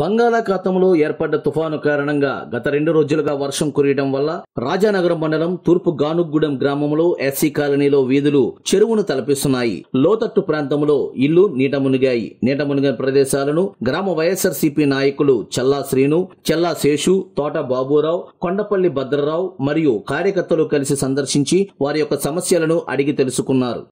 బంగాళాఖాతంలో ఏర్పడ్డ తుఫాను కారణంగా గత రెండు రోజులుగా వర్షం కురియడం వల్ల రాజానగరం మండలం తూర్పు గానుగూడెం గ్రామంలో ఎస్సీ కాలనీలో వీధులు చెరువును తలపిస్తున్నాయి లోతట్టు ప్రాంతంలో ఇల్లు నీట మునిగాయి నీట మునిగిన ప్రదేశాలను గ్రామ వైఎస్ఆర్సీపీ నాయకులు చల్లా శ్రీను చల్లా శేషు తోట బాబురావు కొండపల్లి భద్రరావు మరియు కార్యకర్తలు కలిసి సందర్శించి వారి యొక్క సమస్యలను అడిగి తెలుసుకున్నారు